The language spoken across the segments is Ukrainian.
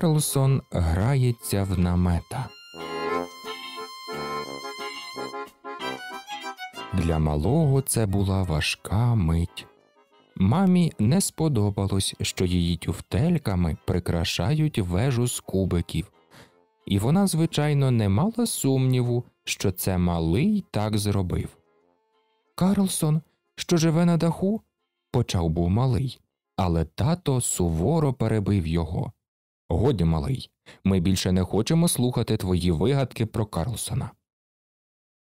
Карлсон грається в намета. Для малого це була важка мить. Мамі не сподобалось, що її тюфтельками прикрашають вежу з кубиків, і вона, звичайно, не мала сумніву, що це малий так зробив. Карлсон, що живе на даху, почав був малий, але тато суворо перебив його. Годі, малий, ми більше не хочемо слухати твої вигадки про Карлсона.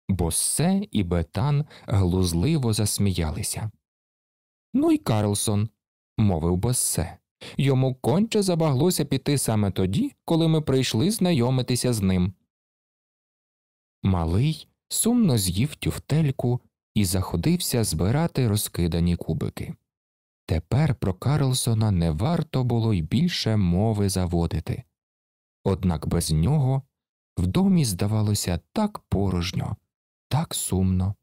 Боссе і Бетан глузливо засміялися. Ну й Карлсон, мовив Боссе. Йому конче забаглося піти саме тоді, коли ми прийшли знайомитися з ним. Малий сумно з'їв тюфтельку і заходився збирати розкидані кубики. Тепер про Карлсона не варто було й більше мови заводити. Однак без нього в домі здавалося так порожньо, так сумно.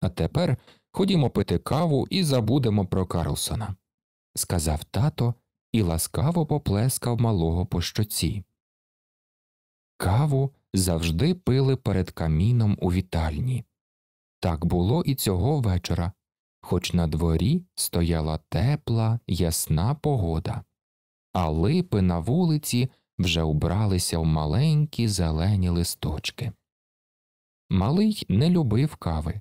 А тепер ходімо пити каву і забудемо про Карлсона, сказав тато і ласкаво поплескав малого по щоці. Каву завжди пили перед каміном у вітальні. Так було і цього вечора хоч на дворі стояла тепла, ясна погода, а липи на вулиці вже убралися в маленькі зелені листочки. Малий не любив кави,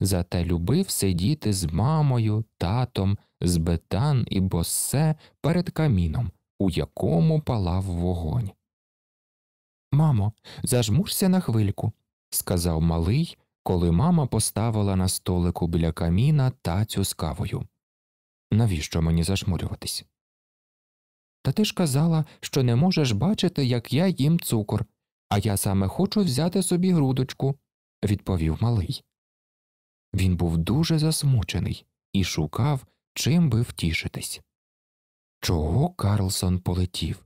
зате любив сидіти з мамою, татом, з бетан і боссе перед каміном, у якому палав вогонь. Мамо, зажмурся на хвильку, сказав малий, коли мама поставила на столику біля каміна тацю з кавою. Навіщо мені зашмурюватись? Та ти ж казала, що не можеш бачити, як я їм цукор, а я саме хочу взяти собі грудочку, відповів малий. Він був дуже засмучений і шукав, чим би втішитись. Чого Карлсон полетів?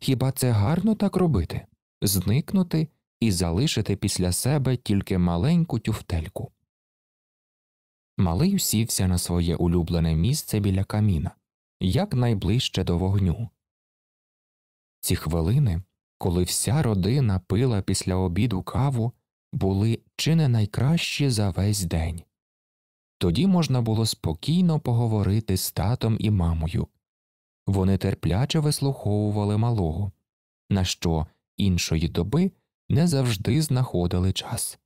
Хіба це гарно так робити? Зникнути і залишити після себе тільки маленьку тюфтельку. Малий усівся на своє улюблене місце біля каміна якнайближче до вогню. Ці хвилини, коли вся родина пила після обіду каву, були чи не найкращі за весь день. Тоді можна було спокійно поговорити з татом і мамою. Вони терпляче вислуховували малого, на що іншої доби не завжди знаходили час.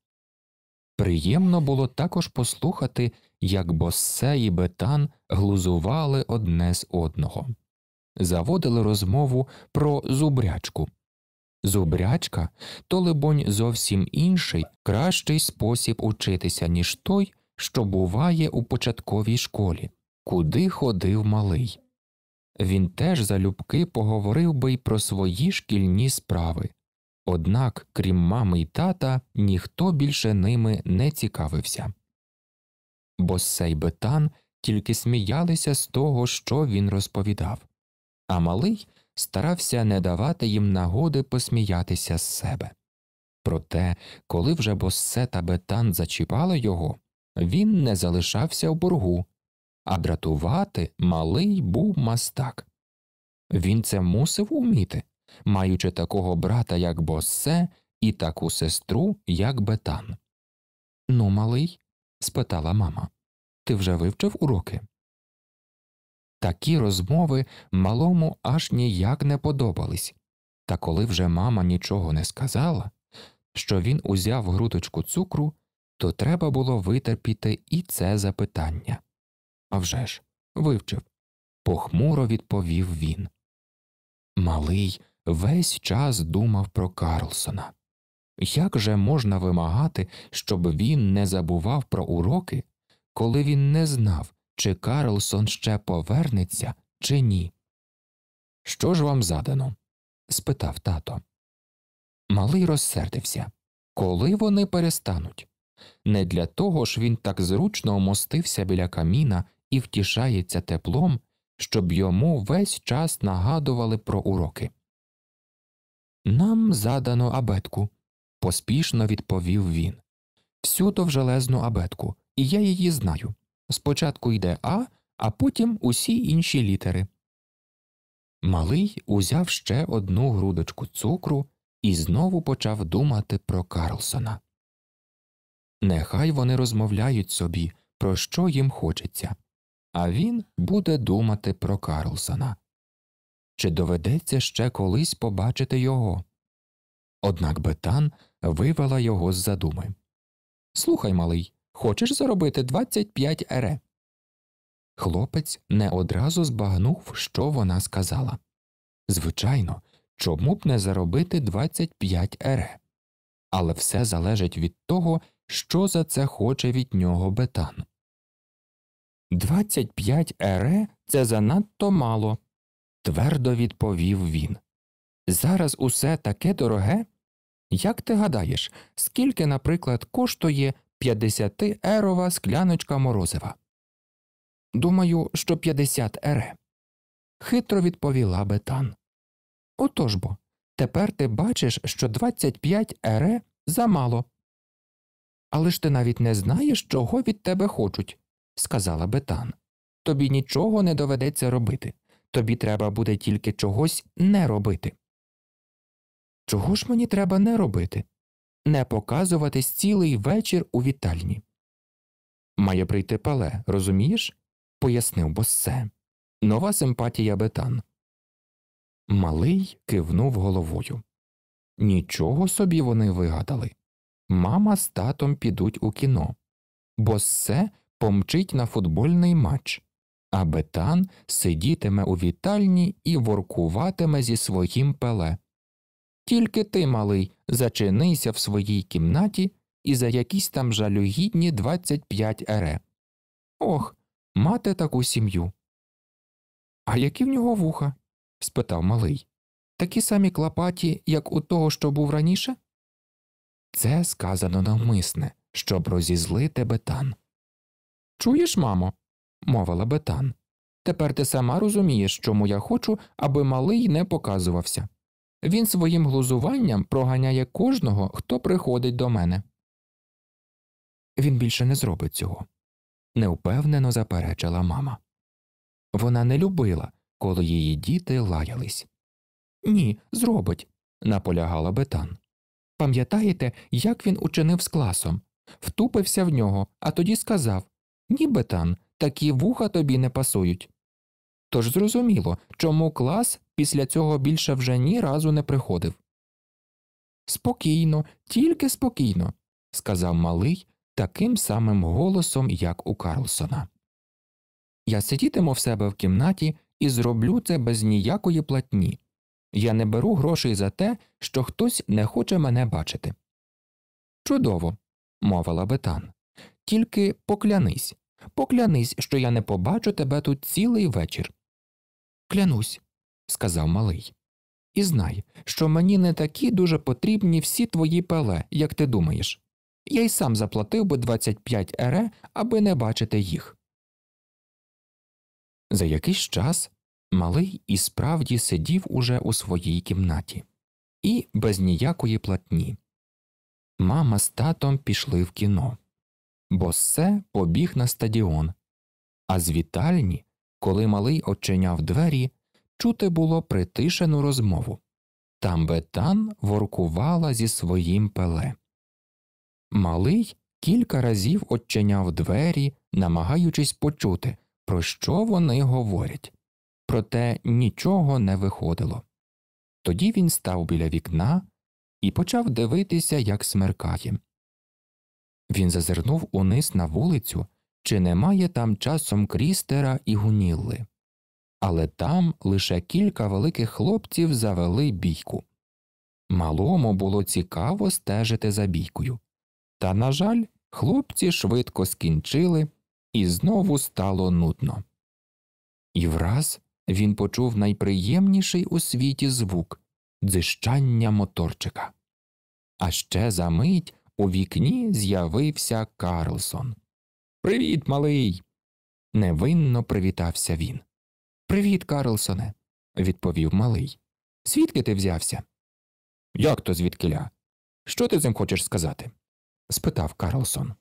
Приємно було також послухати, як Боссе і Бетан глузували одне з одного, заводили розмову про зубрячку. Зубрячка то, либонь, зовсім інший, кращий спосіб учитися, ніж той, що буває у початковій школі, куди ходив малий. Він теж залюбки поговорив би й про свої шкільні справи. Однак, крім мами й тата, ніхто більше ними не цікавився. Боссей Бетан тільки сміялися з того, що він розповідав, а малий старався не давати їм нагоди посміятися з себе. Проте, коли вже боссе та бетан зачіпали його, він не залишався в боргу, а дратувати малий був мастак. Він це мусив уміти маючи такого брата, як Боссе, і таку сестру, як Бетан. Ну, малий? спитала мама, ти вже вивчив уроки? Такі розмови малому аж ніяк не подобались, та коли вже мама нічого не сказала, що він узяв груточку цукру, то треба було витерпіти і це запитання. А вже ж, вивчив, похмуро відповів він. Малий весь час думав про Карлсона. Як же можна вимагати, щоб він не забував про уроки, коли він не знав, чи Карлсон ще повернеться, чи ні? Що ж вам задано? спитав тато. Малий розсердився. Коли вони перестануть? Не для того ж він так зручно омостився біля каміна і втішається теплом, щоб йому весь час нагадували про уроки. Нам задано абетку, поспішно відповів він. Всю то в железну абетку, і я її знаю. Спочатку йде А, а потім усі інші літери. Малий узяв ще одну грудочку цукру і знову почав думати про Карлсона. Нехай вони розмовляють собі, про що їм хочеться, а він буде думати про Карлсона чи доведеться ще колись побачити його. Однак Бетан вивела його з задуми Слухай, малий, хочеш заробити 25 ере. Хлопець не одразу збагнув, що вона сказала. Звичайно, чому б не заробити 25 ере. Але все залежить від того, що за це хоче від нього бетан. 25 ере це занадто мало, твердо відповів він. Зараз усе таке дороге? Як ти гадаєш, скільки, наприклад, коштує 50 ерова скляночка морозива? Думаю, що 50 ере. Хитро відповіла Бетан. Отож бо, тепер ти бачиш, що 25 ере замало. Але ж ти навіть не знаєш, чого від тебе хочуть, сказала Бетан. Тобі нічого не доведеться робити. Тобі треба буде тільки чогось не робити. Чого ж мені треба не робити? Не показуватись цілий вечір у вітальні. Має прийти пале, розумієш? пояснив боссе. Нова симпатія бетан. Малий кивнув головою. Нічого собі вони вигадали. Мама з татом підуть у кіно. Боссе помчить на футбольний матч а бетан сидітиме у вітальні і воркуватиме зі своїм пеле. Тільки ти, малий, зачинися в своїй кімнаті і за якісь там жалюгідні 25 ере. Ох, мати таку сім'ю. А які в нього вуха? спитав малий. Такі самі клопаті, як у того, що був раніше? Це сказано навмисне, щоб розізлити бетан. Чуєш, мамо? мовила Бетан. Тепер ти сама розумієш, чому я хочу, аби малий не показувався. Він своїм глузуванням проганяє кожного, хто приходить до мене. Він більше не зробить цього, неупевнено заперечила мама. Вона не любила, коли її діти лаялись. Ні, зробить, наполягала Бетан. Пам'ятаєте, як він учинив з класом? Втупився в нього, а тоді сказав Ні, Бетан, такі вуха тобі не пасують. Тож зрозуміло, чому клас після цього більше вже ні разу не приходив. Спокійно, тільки спокійно, сказав малий таким самим голосом, як у Карлсона. Я сидітиму в себе в кімнаті і зроблю це без ніякої платні. Я не беру грошей за те, що хтось не хоче мене бачити. Чудово, мовила бетан. Тільки поклянись, Поклянись, що я не побачу тебе тут цілий вечір. Клянусь, сказав малий. І знай, що мені не такі дуже потрібні всі твої пеле, як ти думаєш. Я й сам заплатив би 25 ере, аби не бачити їх. За якийсь час малий і справді сидів уже у своїй кімнаті, і без ніякої платні. Мама з татом пішли в кіно. Боссе побіг на стадіон, а з вітальні, коли малий очиняв двері, чути було притишену розмову. Там бетан воркувала зі своїм пеле. Малий кілька разів очиняв двері, намагаючись почути, про що вони говорять. Проте нічого не виходило. Тоді він став біля вікна і почав дивитися, як смеркає. Він зазирнув униз на вулицю, чи немає там часом крістера і гунілли. Але там лише кілька великих хлопців завели бійку. Малому було цікаво стежити за бійкою. Та, на жаль, хлопці швидко скінчили, і знову стало нудно. І враз він почув найприємніший у світі звук дзищання моторчика. А ще за мить у вікні з'явився Карлсон. Привіт, малий. Невинно привітався він. Привіт, Карлсоне, відповів малий. Звідки ти взявся? Як то звідкиля? Що ти цим хочеш сказати? спитав Карлсон.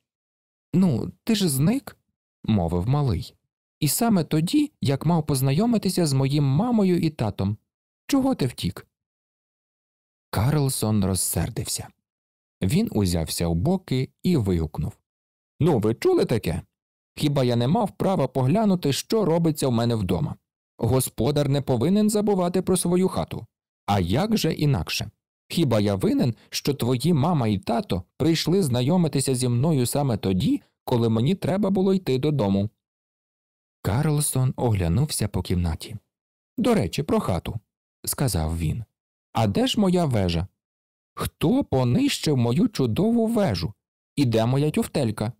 Ну, ти ж зник, мовив малий. І саме тоді, як мав познайомитися з моїм мамою і татом. Чого ти втік? Карлсон розсердився. Він узявся в боки і вигукнув Ну, ви чули таке? Хіба я не мав права поглянути, що робиться в мене вдома? Господар не повинен забувати про свою хату. А як же інакше? Хіба я винен, що твої мама і тато прийшли знайомитися зі мною саме тоді, коли мені треба було йти додому? Карлсон оглянувся по кімнаті. До речі, про хату, сказав він. А де ж моя вежа? Хто понищив мою чудову вежу? І де моя тюфтелька?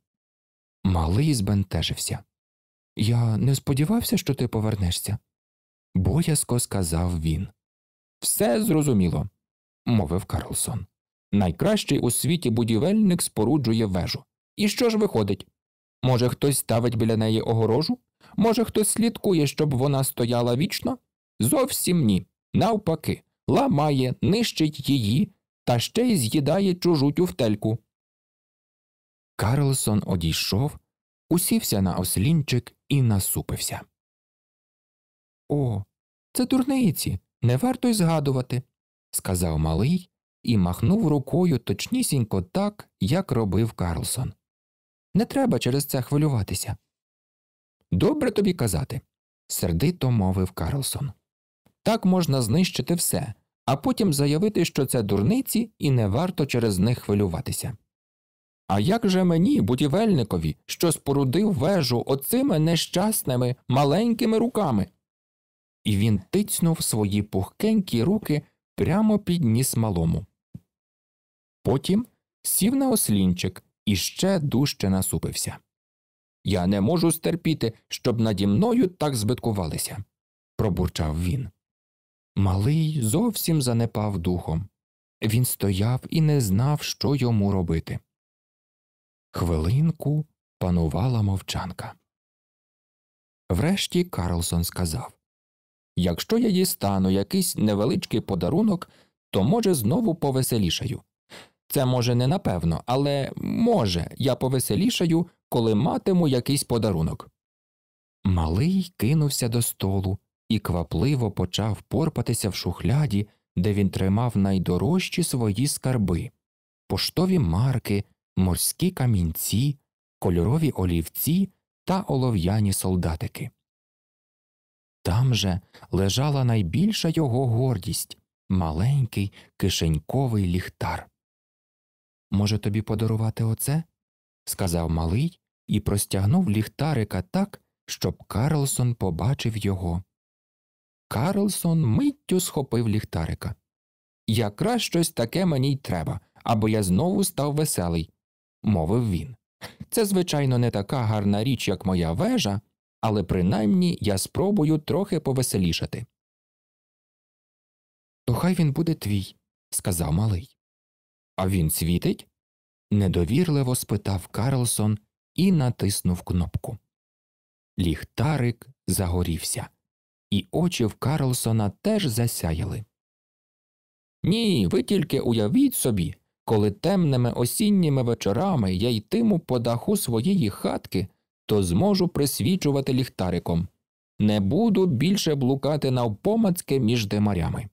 Малий збентежився. Я не сподівався, що ти повернешся, боязко сказав він. Все зрозуміло, мовив Карлсон. Найкращий у світі будівельник споруджує вежу. І що ж виходить? Може, хтось ставить біля неї огорожу? Може, хтось слідкує, щоб вона стояла вічно? Зовсім ні. Навпаки, ламає, нищить її, та ще й з'їдає чужу тюфтельку. Карлсон одійшов, усівся на ослінчик і насупився. О, це дурниці, не варто й згадувати, сказав малий і махнув рукою точнісінько так, як робив Карлсон. Не треба через це хвилюватися. Добре тобі казати, сердито мовив Карлсон. Так можна знищити все, а потім заявити, що це дурниці і не варто через них хвилюватися. А як же мені, будівельникові, що спорудив вежу оцими нещасними маленькими руками? І він тицнув свої пухкенькі руки прямо під ніс малому. Потім сів на ослінчик і ще дужче насупився. Я не можу стерпіти, щоб наді мною так збиткувалися, пробурчав він. Малий зовсім занепав духом. Він стояв і не знав, що йому робити. Хвилинку панувала мовчанка. Врешті Карлсон сказав Якщо я дістану якийсь невеличкий подарунок, то, може, знову повеселішаю. Це, може, не напевно, але може, я повеселішаю, коли матиму якийсь подарунок. Малий кинувся до столу, і квапливо почав порпатися в шухляді, де він тримав найдорожчі свої скарби поштові марки, морські камінці, кольорові олівці та олов'яні солдатики. Там же лежала найбільша його гордість маленький кишеньковий ліхтар. Може, тобі подарувати оце? сказав малий і простягнув ліхтарика так, щоб Карлсон побачив його. Карлсон миттю схопив ліхтарика. Якраз щось таке мені й треба, або я знову став веселий, мовив він. Це, звичайно, не така гарна річ, як моя вежа, але принаймні я спробую трохи повеселішати. То хай він буде твій, сказав малий. А він світить? недовірливо спитав Карлсон і натиснув кнопку. Ліхтарик загорівся і очі в Карлсона теж засяяли. Ні, ви тільки уявіть собі, коли темними осінніми вечорами я йтиму по даху своєї хатки, то зможу присвічувати ліхтариком. Не буду більше блукати навпомацьки між димарями,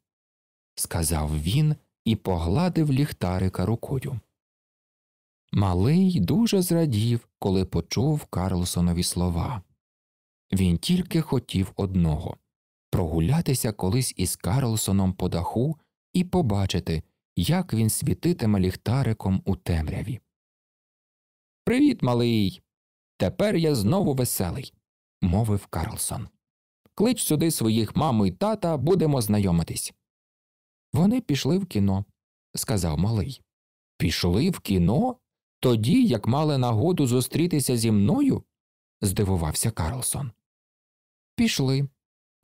сказав він і погладив ліхтарика рукою. Малий дуже зрадів, коли почув Карлсонові слова. Він тільки хотів одного прогулятися колись із Карлсоном по даху і побачити, як він світитиме ліхтариком у темряві. Привіт, малий. Тепер я знову веселий, мовив Карлсон. Клич сюди своїх маму і тата, будемо знайомитись. Вони пішли в кіно, сказав малий. Пішли в кіно? Тоді, як мали нагоду зустрітися зі мною? здивувався Карлсон. Пішли,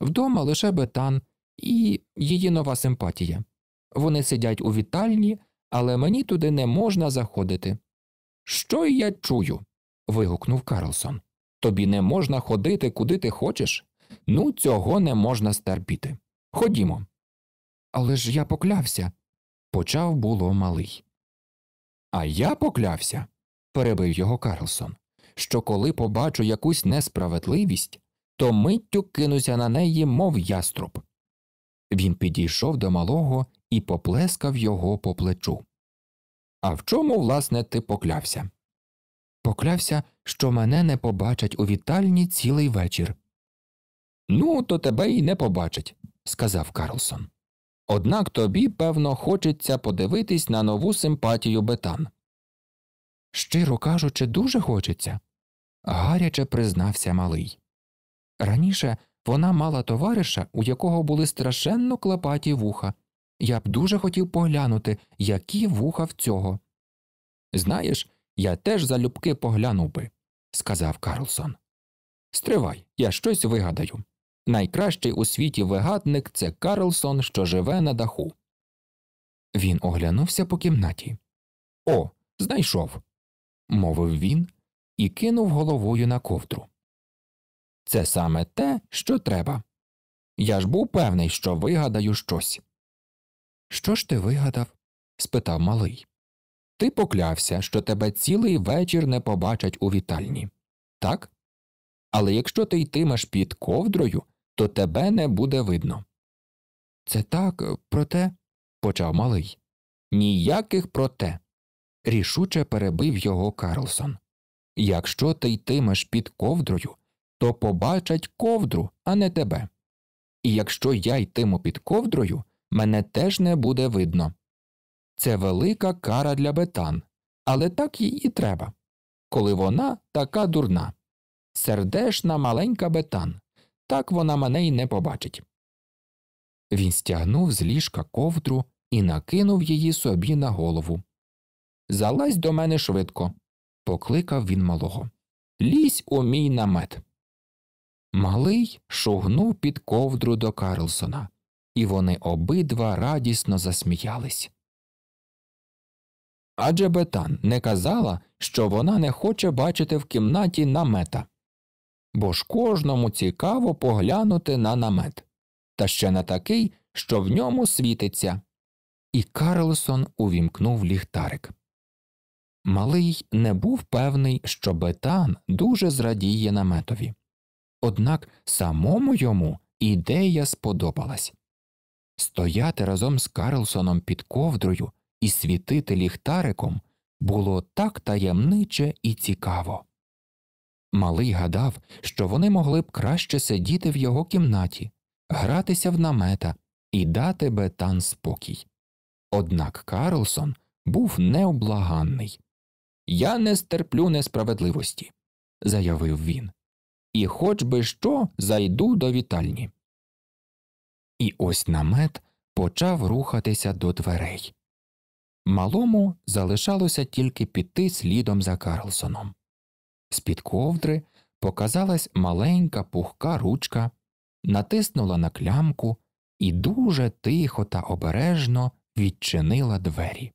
Вдома лише бетан і її нова симпатія. Вони сидять у вітальні, але мені туди не можна заходити. Що я чую? вигукнув Карлсон. Тобі не можна ходити, куди ти хочеш? Ну, цього не можна стерпіти. Ходімо. Але ж я поклявся. Почав було малий. А я поклявся, перебив його Карлсон, що коли побачу якусь несправедливість, то миттю кинуся на неї, мов яструб. Він підійшов до малого і поплескав його по плечу. А в чому, власне, ти поклявся? Поклявся, що мене не побачать у вітальні цілий вечір. Ну, то тебе й не побачать, сказав Карлсон. Однак тобі, певно, хочеться подивитись на нову симпатію бетан. Щиро кажучи, дуже хочеться, гаряче признався малий. Раніше вона мала товариша, у якого були страшенно клопаті вуха. Я б дуже хотів поглянути, які вуха в цього. Знаєш, я теж залюбки поглянув би, сказав Карлсон. Стривай, я щось вигадаю. Найкращий у світі вигадник це Карлсон, що живе на даху. Він оглянувся по кімнаті. О, знайшов, мовив він і кинув головою на ковдру. Це саме те, що треба. Я ж був певний, що вигадаю щось. Що ж ти вигадав? спитав малий. Ти поклявся, що тебе цілий вечір не побачать у вітальні, так? Але якщо ти йтимеш під ковдрою, то тебе не буде видно. Це так, проте, почав малий. Ніяких проте. Рішуче перебив його Карлсон. Якщо ти йтимеш під ковдрою, то побачать ковдру, а не тебе. І якщо я йтиму під ковдрою, мене теж не буде видно. Це велика кара для бетан, але так їй і треба. Коли вона така дурна. Сердешна маленька бетан, так вона мене й не побачить. Він стягнув з ліжка ковдру і накинув її собі на голову. Залазь до мене швидко, покликав він малого. Лізь у мій намет. Малий шугнув під ковдру до Карлсона, і вони обидва радісно засміялись. Адже Бетан не казала, що вона не хоче бачити в кімнаті намета, бо ж кожному цікаво поглянути на намет, та ще на такий, що в ньому світиться. І Карлсон увімкнув ліхтарик. Малий не був певний, що Бетан дуже зрадіє наметові однак самому йому ідея сподобалась стояти разом з Карлсоном під ковдрою і світити ліхтариком було так таємниче і цікаво. Малий гадав, що вони могли б краще сидіти в його кімнаті, гратися в намета і дати бетан спокій. Однак Карлсон був необлаганний. Я не стерплю несправедливості, заявив він і хоч би що зайду до вітальні. І ось намет почав рухатися до дверей. Малому залишалося тільки піти слідом за Карлсоном. З під ковдри показалась маленька пухка ручка, натиснула на клямку і дуже тихо та обережно відчинила двері.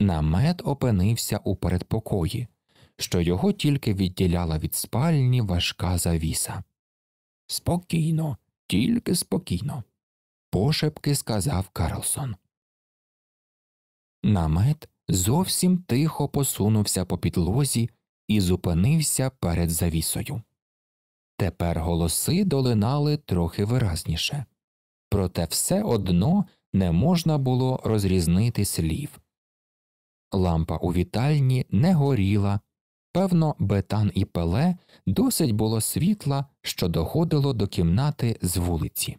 Намет опинився у передпокої, що його тільки відділяла від спальні важка завіса. Спокійно, тільки спокійно, пошепки сказав Карлсон. Намет зовсім тихо посунувся по підлозі і зупинився перед завісою. Тепер голоси долинали трохи виразніше, проте все одно не можна було розрізнити слів. Лампа у вітальні не горіла, Певно, Бетан і Пеле досить було світла, що доходило до кімнати з вулиці.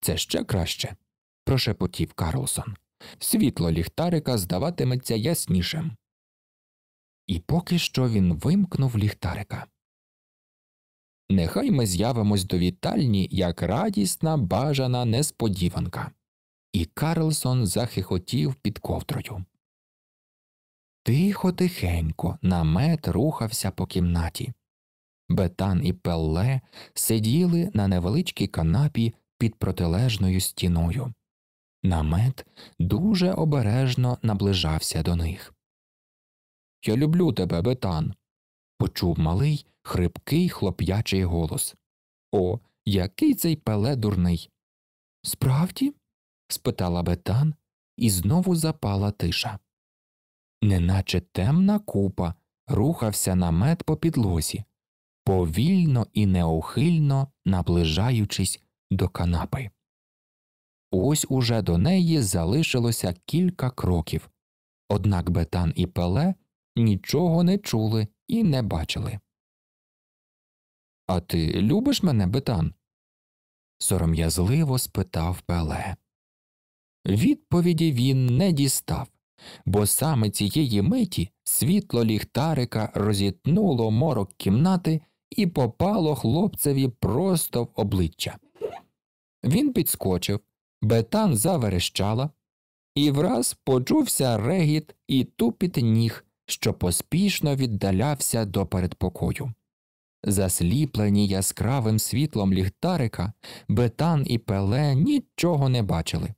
Це ще краще, прошепотів Карлсон. Світло ліхтарика здаватиметься яснішим. І поки що він вимкнув ліхтарика. Нехай ми з'явимось до вітальні як радісна, бажана несподіванка. І Карлсон захихотів під ковдрою. Тихо, тихенько, намет рухався по кімнаті. Бетан і Пелле сиділи на невеличкій канапі під протилежною стіною. Намет дуже обережно наближався до них. Я люблю тебе, Бетан, почув малий, хрипкий хлоп'ячий голос. О, який цей пеле дурний. Справді? спитала Бетан, і знову запала тиша неначе темна купа, рухався намет по підлозі, повільно і неухильно наближаючись до канапи. Ось уже до неї залишилося кілька кроків, однак Бетан і Пеле нічого не чули і не бачили. А ти любиш мене, Бетан? сором'язливо спитав Пеле. Відповіді він не дістав бо саме цієї миті світло ліхтарика розітнуло морок кімнати і попало хлопцеві просто в обличчя. Він підскочив, бетан заверещала, і враз почувся регіт і тупіт ніг, що поспішно віддалявся до передпокою. Засліплені яскравим світлом ліхтарика, бетан і пеле нічого не бачили.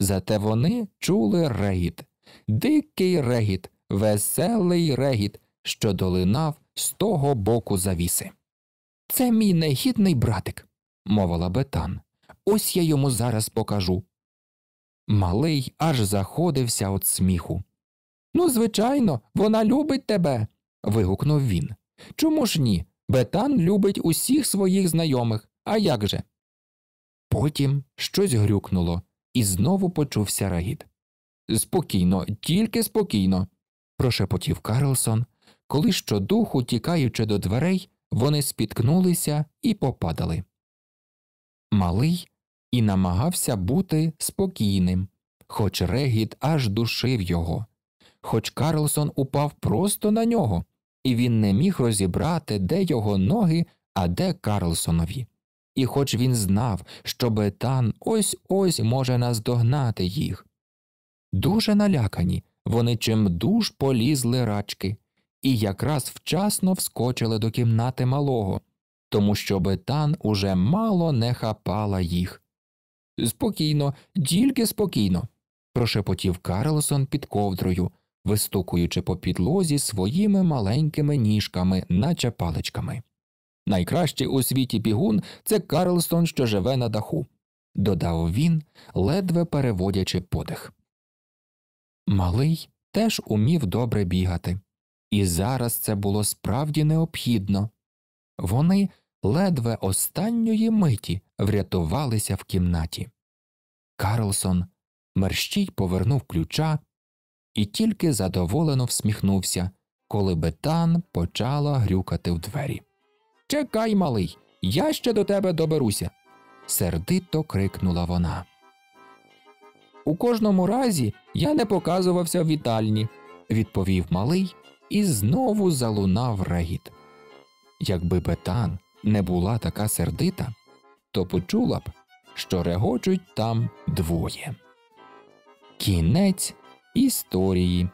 Зате вони чули регіт, Дикий регіт, веселий регіт, що долинав з того боку завіси. Це мій негідний братик, мовила Бетан. Ось я йому зараз покажу. Малий аж заходився від сміху. Ну, звичайно, вона любить тебе. вигукнув він. Чому ж ні? Бетан любить усіх своїх знайомих. А як же? Потім щось грюкнуло, і знову почувся рагіт. Спокійно, тільки спокійно, прошепотів Карлсон, коли щодуху, тікаючи до дверей, вони спіткнулися і попадали. Малий і намагався бути спокійним, хоч регіт аж душив його, хоч Карлсон упав просто на нього, і він не міг розібрати, де його ноги, а де Карлсонові. І хоч він знав, що бетан ось ось може наздогнати їх. Дуже налякані, вони чимдуж полізли рачки і якраз вчасно вскочили до кімнати малого, тому що бетан уже мало не хапала їх. Спокійно, тільки спокійно, прошепотів Карлсон під ковдрою, вистукуючи по підлозі своїми маленькими ніжками, наче паличками. Найкращий у світі бігун це Карлсон, що живе на даху, додав він, ледве переводячи подих. Малий теж умів добре бігати, і зараз це було справді необхідно. Вони ледве останньої миті врятувалися в кімнаті. Карлсон мерщій повернув ключа і тільки задоволено всміхнувся, коли бетан почала грюкати в двері. Чекай, малий, я ще до тебе доберуся. сердито крикнула вона. У кожному разі я не показувався в вітальні, відповів малий і знову залунав регіт. Якби Бетан не була така сердита, то почула б, що регочуть там двоє. Кінець історії.